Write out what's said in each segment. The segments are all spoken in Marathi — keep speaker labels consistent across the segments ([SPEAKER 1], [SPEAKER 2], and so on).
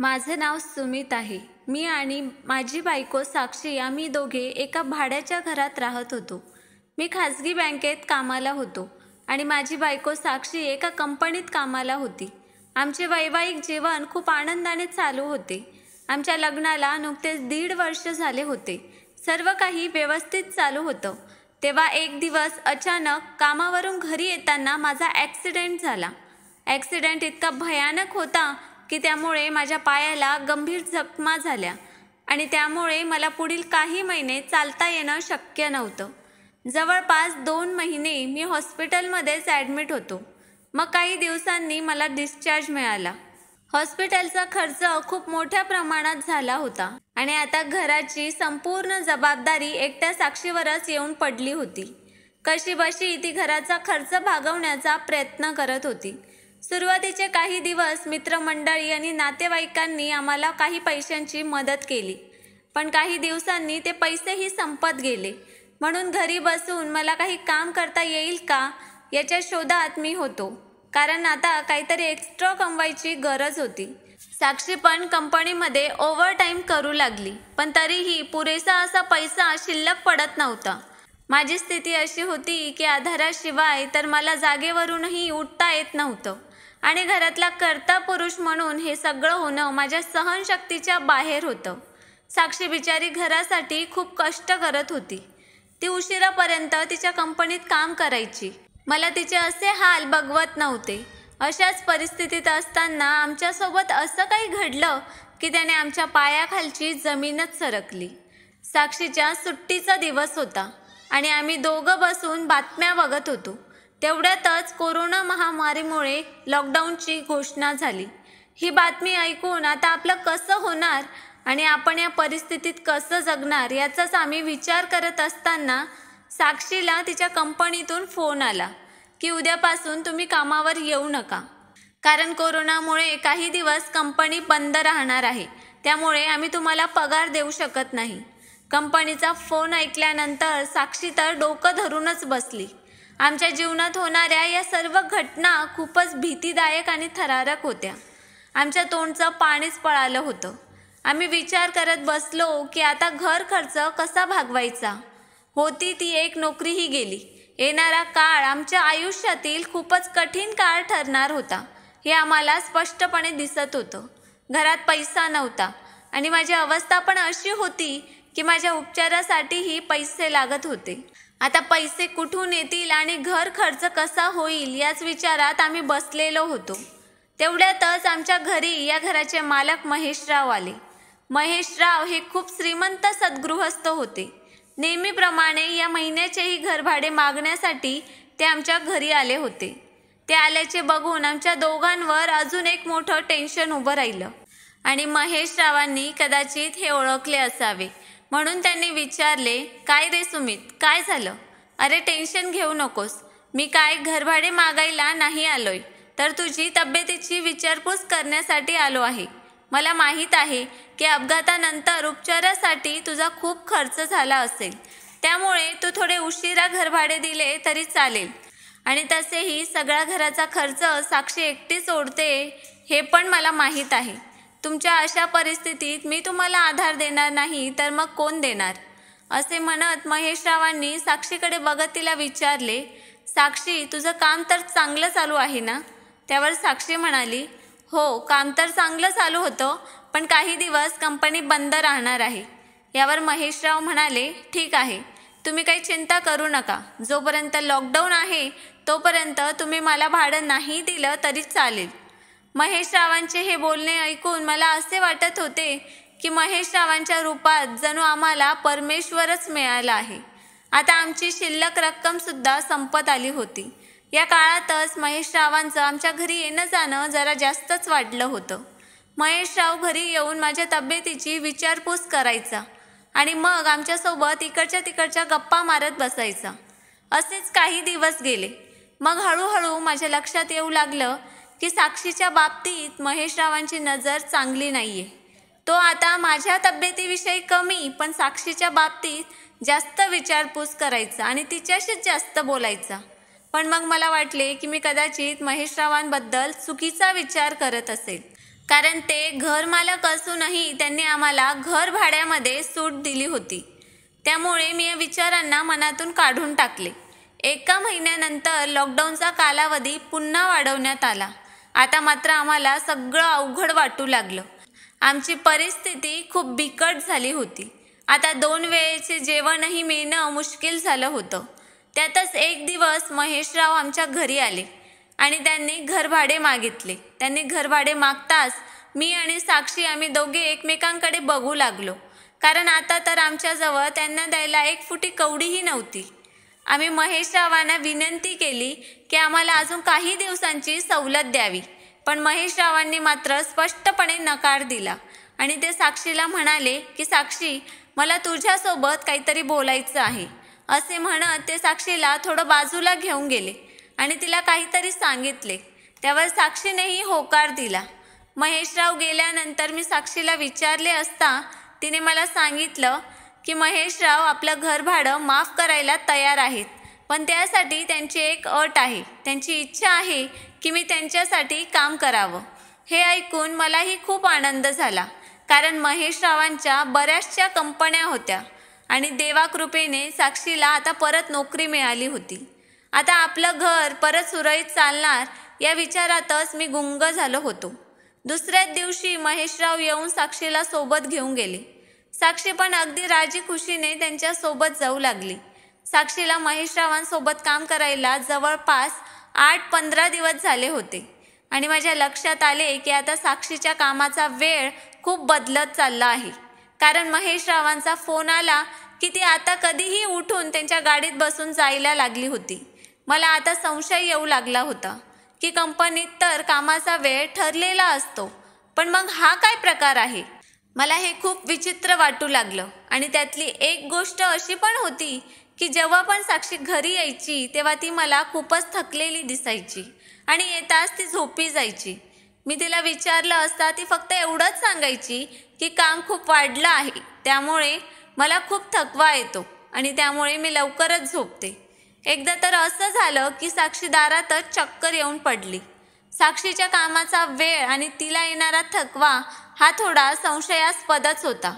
[SPEAKER 1] माझं नाव सुमित आहे मी आणि माझी बायको साक्षी आम्ही दोघे एका भाड्याच्या घरात राहत होतो मी खाजगी बँकेत कामाला होतो आणि माझी बायको साक्षी एका कंपनीत कामाला होती आमचे वैवाहिक जीवन खूप आनंदाने चालू होते आमच्या लग्नाला नुकतेच दीड वर्ष झाले होते सर्व काही व्यवस्थित चालू होतं तेव्हा एक दिवस अचानक कामावरून घरी येताना माझा ॲक्सिडेंट झाला ॲक्सिडेंट इतका भयानक होता की त्यामुळे माझ्या पायाला गंभीर जखमा झाल्या आणि त्यामुळे मला पुढील काही महिने चालता येणं शक्य नव्हतं जवळपास दोन महिने मी हॉस्पिटलमध्येच ॲडमिट होतो मग काही दिवसांनी मला डिस्चार्ज मिळाला हॉस्पिटलचा खर्च खूप मोठ्या प्रमाणात झाला होता आणि आता घराची संपूर्ण जबाबदारी एकट्या साक्षीवरच येऊन पडली होती कशीबशी ती घराचा खर्च भागवण्याचा प्रयत्न करत होती सुरुवातीचे काही दिवस मित्रमंडळी आणि नातेवाईकांनी आम्हाला काही पैशांची मदत केली पण काही दिवसांनी ते पैसेही संपत गेले म्हणून घरी बसून मला काही काम करता येईल का याच्या शोधात मी होतो कारण आता काहीतरी एक्स्ट्रा कमवायची गरज होती साक्षी पण कंपनीमध्ये टाईम करू लागली पण तरीही पुरेसा असा पैसा शिल्लक पडत नव्हता माझी स्थिती अशी होती की आधाराशिवाय तर मला जागेवरूनही उठता येत नव्हतं आणि घरातला कर्ता पुरुष म्हणून हे सगळं होणं माझ्या सहनशक्तीच्या बाहेर होतं साक्षी बिचारी घरासाठी खूप कष्ट करत होती ती उशिरापर्यंत तिच्या कंपनीत काम करायची मला तिचे असे हाल बघवत नव्हते अशाच परिस्थितीत असताना आमच्यासोबत असं काही घडलं की त्याने आमच्या पायाखालची जमीनच सरकली साक्षीच्या सुट्टीचा दिवस होता आणि आम्ही दोघं बसून बातम्या बघत होतो तेवढ्यातच कोरोना महामारीमुळे लॉकडाऊनची घोषणा झाली ही बातमी ऐकून आता आपलं कसं होणार आणि आपण या परिस्थितीत कसं जगणार याचाच आम्ही विचार करत असताना साक्षीला तिच्या कंपनीतून फोन आला की उद्यापासून तुम्ही कामावर येऊ नका कारण कोरोनामुळे काही दिवस कंपनी बंद राहणार आहे त्यामुळे आम्ही तुम्हाला पगार देऊ शकत नाही कंपनीचा फोन ऐकल्यानंतर साक्षी तर डोकं धरूनच बसली आमच्या जीवनात होणाऱ्या या सर्व घटना खूपच भीतीदायक आणि थरारक होत्या आमच्या तोंडचं पाणीच पळालं होतं आम्ही विचार करत बसलो की आता घर खर्च कसा भागवायचा होती ती एक नोकरीही गेली येणारा काळ आमच्या आयुष्यातील खूपच कठीण काळ ठरणार होता हे आम्हाला स्पष्टपणे दिसत होतं घरात पैसा नव्हता आणि माझी अवस्था पण अशी होती की माझ्या उपचारासाठीही पैसे लागत होते आता पैसे कुठून येतील आणि घर खर्च कसा होईल याच विचारात आम्ही बसलेलो होतो तेवढ्यातच आमच्या घरी या घराचे मालक महेशराव आले महेशराव हे खूप श्रीमंत सद्गृहस्थ होते नेहमीप्रमाणे या महिन्याचेही घरभाडे मागण्यासाठी ते आमच्या घरी आले होते ते आल्याचे बघून आमच्या दोघांवर अजून एक मोठं टेन्शन उभं राहिलं आणि महेशरावांनी कदाचित हे ओळखले असावे म्हणून त्यांनी विचारले काय रे सुमित काय झालं अरे टेन्शन घेऊ नकोस मी काय घरभाडे मागायला नाही आलोय तर तुझी तब्येतीची विचारपूस करण्यासाठी आलो आहे मला माहीत आहे की अपघातानंतर उपचारासाठी तुझा खूप खर्च झाला असेल त्यामुळे तू थोडे उशिरा घरभाडे दिले तरी चालेल आणि तसेही सगळ्या घराचा खर्च साक्षी एकटीच ओढते हे पण मला माहीत आहे तुमच्या अशा परिस्थितीत मी तुम्हाला आधार देणार नाही तर मग कोण देणार असे म्हणत महेशरावांनी साक्षीकडे बघत तिला विचारले साक्षी तुझं काम तर चांगलं चालू आहे ना त्यावर साक्षी म्हणाली हो काम तर चांगलं चालू होतं पण काही दिवस कंपनी बंद राहणार आहे यावर महेशराव म्हणाले ठीक आहे तुम्ही काही चिंता करू नका जोपर्यंत लॉकडाऊन आहे तोपर्यंत तुम्ही मला भाडं नाही दिलं तरी चालेल महेश रावांचे हे बोलणे ऐकून मला असे वाटत होते की महेश रावांच्या रूपात जणू आम्हाला परमेश्वरच मिळाला आहे आता आमची शिल्लक रक्कमसुद्धा संपत आली होती या काळातच महेश रावांचं आमच्या घरी येणं जाणं जरा जास्तच वाटलं होतं महेश राव घरी येऊन माझ्या तब्येतीची विचारपूस करायचा आणि मग आमच्यासोबत इकडच्या तिकडच्या गप्पा मारत बसायचा असेच काही दिवस गेले मग हळूहळू माझ्या लक्षात येऊ लागलं की साक्षीच्या बाबतीत महेशरावांची नजर चांगली नाही आहे तो आता माझ्या तब्येतीविषयी कमी पण साक्षीच्या बाबतीत जास्त विचारपूस करायचा आणि तिच्याशीच जास्त बोलायचा पण मग मला वाटले की मी कदाचित महेशरावांबद्दल चुकीचा विचार करत असेल कारण ते घरमालक असूनही त्यांनी आम्हाला घर भाड्यामध्ये सूट दिली होती त्यामुळे मी या विचारांना मनातून काढून टाकले एका महिन्यानंतर लॉकडाऊनचा कालावधी पुन्हा वाढवण्यात आला आता मात्र आम्हाला सगळं अवघड वाटू लागलं आमची परिस्थिती खूप बिकट झाली होती आता दोन वेळेचे जेवणही मिळणं मुश्किल झालं होतं त्यातच एक दिवस महेशराव आमच्या घरी आले आणि त्यांनी घरभाडे मागितले त्यांनी घरभाडे मागताच मी आणि साक्षी आम्ही दोघे एकमेकांकडे बघू लागलो कारण आता तर आमच्याजवळ त्यांना द्यायला एक फुटी कवडीही नव्हती आम्ही महेश रावांना विनंती केली की आम्हाला अजून काही दिवसांची सवलत द्यावी पण महेश रावांनी मात्र स्पष्टपणे नकार दिला आणि ते साक्षीला म्हणाले की साक्षी मला तुझ्यासोबत काहीतरी बोलायचं आहे असे म्हणत ते साक्षीला थोडं बाजूला घेऊन गेले आणि तिला काहीतरी सांगितले त्यावर साक्षीनेही होकार दिला महेशराव गेल्यानंतर मी साक्षीला विचारले असता तिने मला सांगितलं की महेशराव आपलं घर भाडं माफ करायला तयार आहेत पण त्यासाठी त्यांची एक अट आहे त्यांची इच्छा आहे की मी त्यांच्यासाठी काम करावं हे ऐकून मलाही खूप आनंद झाला कारण महेशरावांच्या बऱ्याचशा कंपन्या होत्या आणि देवाकृपेने साक्षीला आता परत नोकरी मिळाली होती आता आपलं घर परत सुरळीत चालणार या विचारातच मी गुंग झालो होतो दुसऱ्याच दिवशी महेशराव येऊन साक्षीला सोबत घेऊन गेले साक्षी पण अगदी राजी खुशीने त्यांच्या सोबत जाऊ लागली साक्षीला महेशरावांसोबत काम करायला जवळपास आठ पंधरा दिवस झाले होते आणि माझ्या लक्षात आले की आता साक्षीच्या कामाचा वेळ खूप बदलत चालला आहे कारण महेशरावांचा फोन आला की ती आता कधीही उठून त्यांच्या गाडीत बसून जायला लागली होती मला आता संशय येऊ लागला होता की कंपनीत तर कामाचा वेळ ठरलेला असतो पण मग हा काय प्रकार आहे मला हे खूप विचित्र वाटू लागलं आणि त्यातली एक गोष्ट अशी पण होती की जेव्हा पण साक्षी घरी यायची तेव्हा ती मला खूपच थकलेली दिसायची आणि येताच ती झोपी जायची मी तिला विचारलं असता ती फक्त एवढंच सांगायची की काम खूप वाढलं आहे त्यामुळे मला खूप थकवा येतो आणि त्यामुळे मी लवकरच झोपते एकदा तर असं झालं की साक्षीदारातच चक्कर येऊन पडली साक्षीच्या कामाचा वेळ आणि तिला येणारा थकवा हा थोडा संशयास्पदच होता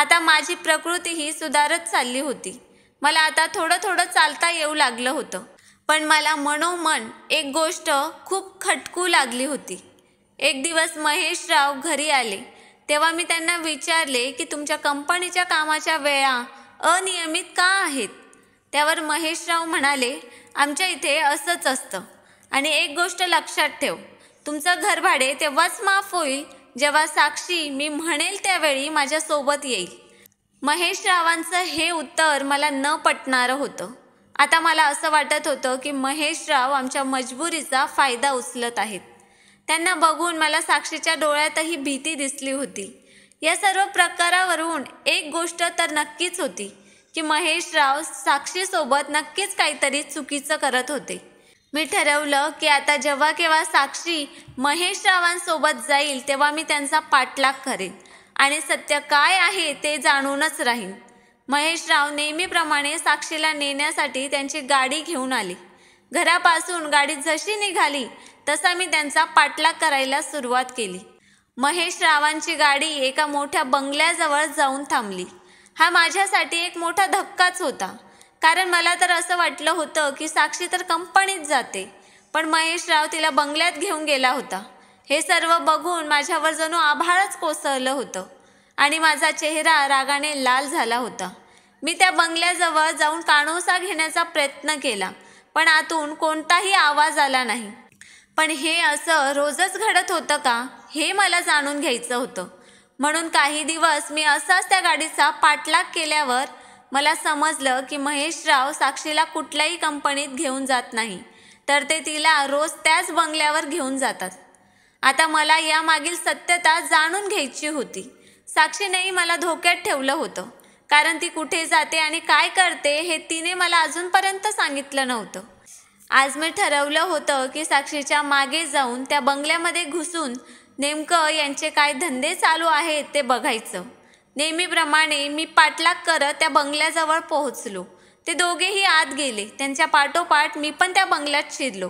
[SPEAKER 1] आता माझी प्रकृतीही सुधारत चालली होती मला आता थोडं थोडं चालता येऊ लागलं होतं पण मला मनोमन एक गोष्ट खूप खटकू लागली होती एक दिवस महेशराव घरी आले तेव्हा मी त्यांना विचारले की तुमच्या कंपनीच्या कामाच्या वेळा अनियमित का आहेत त्यावर महेशराव म्हणाले आमच्या इथे असंच असतं आणि एक गोष्ट लक्षात ठेव तुमचं घरभाडे तेव्हाच माफ होईल जेव्हा साक्षी मी म्हणेल त्यावेळी माझ्यासोबत येईल महेश रावांचं हे उत्तर मला न पटणारं होतं आता मला असं वाटत होतं की महेश राव आमच्या मजबुरीचा फायदा उचलत आहेत त्यांना बघून मला साक्षीच्या डोळ्यातही भीती दिसली होती या सर्व प्रकारावरून एक गोष्ट तर नक्कीच होती की महेश राव साक्षीसोबत नक्कीच काहीतरी चुकीचं करत होते मी ठरवलं की आता जेव्हा केव्हा साक्षी महेशरावांसोबत जाईल तेव्हा मी त्यांचा पाठलाग करेन आणि सत्य काय आहे ते जाणूनच राहीन महेशराव नेहमीप्रमाणे साक्षीला नेण्यासाठी त्यांची गाडी घेऊन आली घरापासून गाडी जशी निघाली तसा मी त्यांचा पाठलाग करायला सुरुवात केली महेशरावांची गाडी एका मोठ्या बंगल्याजवळ जाऊन थांबली हा माझ्यासाठी एक मोठा धक्काच होता कारण मला तर असं वाटलं होतं की साक्षी तर कंपनीत जाते पण महेश राव तिला बंगल्यात घेऊन गेला होता हे सर्व बघून माझ्यावर जणू आभाळच कोसळलं होतं आणि माझा चेहरा रागाने लाल झाला होता मी त्या बंगल्याजवळ जाऊन काणोसा घेण्याचा प्रयत्न केला पण आतून कोणताही आवाज आला नाही पण हे असं रोजच घडत होतं का हे मला जाणून घ्यायचं होतं म्हणून काही दिवस मी असाच त्या गाडीचा पाठलाग केल्यावर मला समजलं की महेशराव साक्षीला कुठल्याही कंपनीत घेऊन जात नाही तर ते तिला रोज त्याच बंगल्यावर घेऊन जातात आता मला यामागील सत्यता जाणून घ्यायची होती साक्षीनेही मला धोक्यात ठेवलं होतं कारण ती कुठे जाते आणि काय करते हे तिने मला अजूनपर्यंत सांगितलं नव्हतं आज मी ठरवलं होतं की साक्षीच्या मागे जाऊन त्या बंगल्यामध्ये घुसून नेमकं यांचे काय धंदे चालू आहेत ते बघायचं नेहमीप्रमाणे मी पाठलाग करत त्या बंगल्याजवळ पोहोचलो ते दोघेही आत गेले त्यांच्या पाठोपाठ मी पण त्या बंगल्यात शिरलो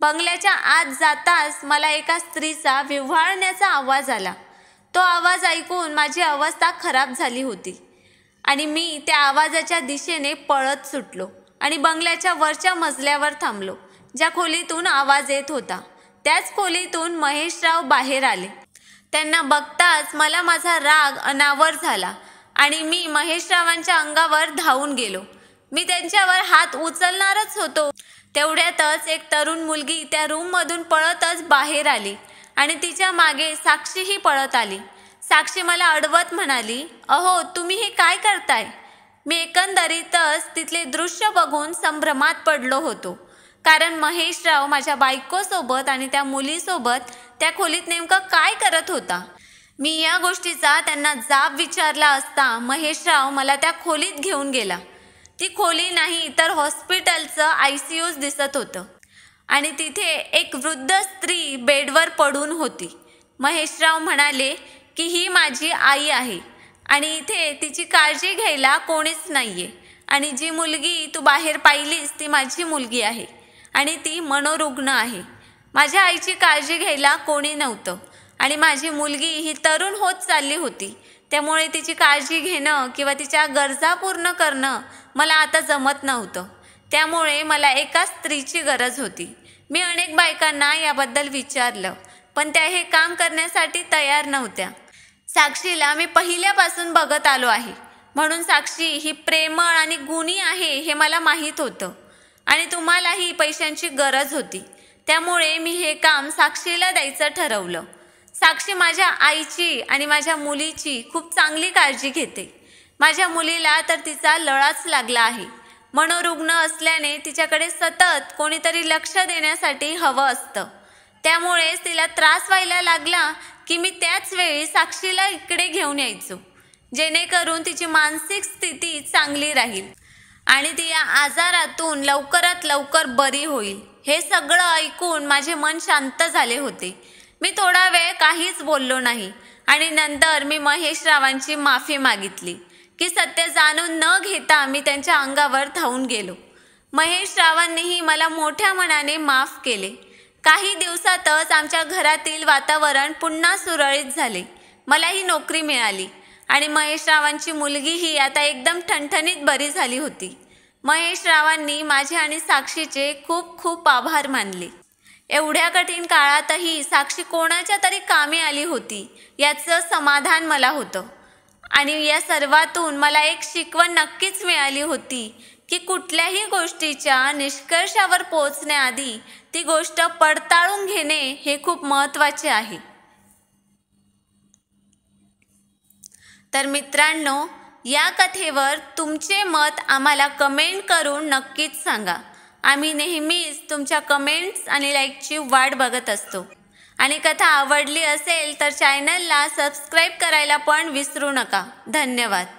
[SPEAKER 1] बंगल्याच्या आत जाताच मला एका स्त्रीचा विव्हाळण्याचा आवाज आला तो आवाज ऐकून माझी अवस्था खराब झाली होती आणि मी त्या आवाजाच्या दिशेने पळत सुटलो आणि बंगल्याच्या वरच्या मजल्यावर थांबलो ज्या खोलीतून आवाज येत होता त्याच खोलीतून महेशराव बाहेर आले त्यांना बघताच मला माझा राग अनावर झाला आणि मी महेशरावांच्या अंगावर धावून गेलो मी त्यांच्यावर हात उचलणारच होतो तेवढ्यातच एक तरुण मुलगी त्या रूममधून पळतच बाहेर आली आणि तिच्या मागे साक्षीही पळत आली साक्षी मला अडवत म्हणाली अहो तुम्ही हे काय करताय मी एकंदरीतच तिथले दृश्य बघून संभ्रमात पडलो होतो कारण महेशराव माझ्या बायकोसोबत आणि त्या मुलीसोबत त्या खोलीत नेमका काय करत होता मी या गोष्टीचा त्यांना जाब विचारला असता महेशराव मला त्या खोलीत घेऊन गेला ती खोली नाही तर हॉस्पिटलचं आय सी यूज दिसत होतं आणि तिथे एक वृद्ध स्त्री बेडवर पडून होती महेशराव म्हणाले की ही माझी आई आहे आणि इथे तिची काळजी घ्यायला कोणीच नाही आहे आणि जी मुलगी तू बाहेर पाहिलीस ती माझी मुलगी आहे आणि ती मनोरुग्ण आहे माझ्या आईची काळजी घ्यायला कोणी नव्हतं आणि माझी मुलगी ही तरुण होत चालली होती त्यामुळे तिची काळजी घेणं किंवा तिच्या गरजा पूर्ण करणं मला आता जमत नव्हतं त्यामुळे मला एका स्त्रीची गरज होती मी अनेक बायकांना याबद्दल विचारलं पण त्या हे काम करण्यासाठी तयार नव्हत्या साक्षीला मी पहिल्यापासून बघत आलो आहे म्हणून साक्षी ही प्रेमळ आणि गुणी आहे हे मला माहीत होतं आणि तुम्हालाही पैशांची गरज होती त्यामुळे मी हे काम साक्षीला द्यायचं ठरवलं साक्षी माझ्या आईची आणि माझ्या मुलीची खूप चांगली काळजी घेते माझ्या मुलीला तर तिचा लळाच लागला आहे मनोरुग्ण असल्याने तिच्याकडे सतत कोणीतरी लक्ष देण्यासाठी हवं असतं त्यामुळेच तिला त्रास व्हायला लागला की मी त्याच वेळी साक्षीला इकडे घेऊन यायचो जेणेकरून तिची मानसिक स्थिती चांगली राहील आणि ती या आजारातून लवकरात लवकर बरी होईल हे सगळं ऐकून माझे मन शांत झाले होते मी थोडा वेळ काहीच बोललो नाही आणि नंतर मी महेशरावांची माफी मागितली की सत्य जाणून न घेता मी त्यांच्या अंगावर धावून गेलो महेशरावांनीही मला मोठ्या मनाने माफ केले काही दिवसातच आमच्या घरातील वातावरण पुन्हा सुरळीत झाले मलाही नोकरी मिळाली आणि महेशरावांची मुलगीही आता एकदम ठणठणीत बरी झाली होती महेश रावांनी माझे आणि साक्षीचे खूप खूप आभार मानले एवढ्या कठीण काळातही साक्षी कोणाच्या तरी कामी आली होती याचं समाधान मला होतं आणि या सर्वातून मला एक शिकवण नक्कीच मिळाली होती की कुठल्याही गोष्टीच्या निष्कर्षावर पोहोचण्याआधी ती गोष्ट पडताळून घेणे हे खूप महत्त्वाचे आहे तर मित्रांनो या कथेवर तुमचे मत आम्हाला कमेंट करून नक्कीच सांगा आम्ही नेहमीच तुमच्या कमेंट्स आणि लाईकची वाट बघत असतो आणि कथा आवडली असेल तर चॅनलला सबस्क्राईब करायला पण विसरू नका धन्यवाद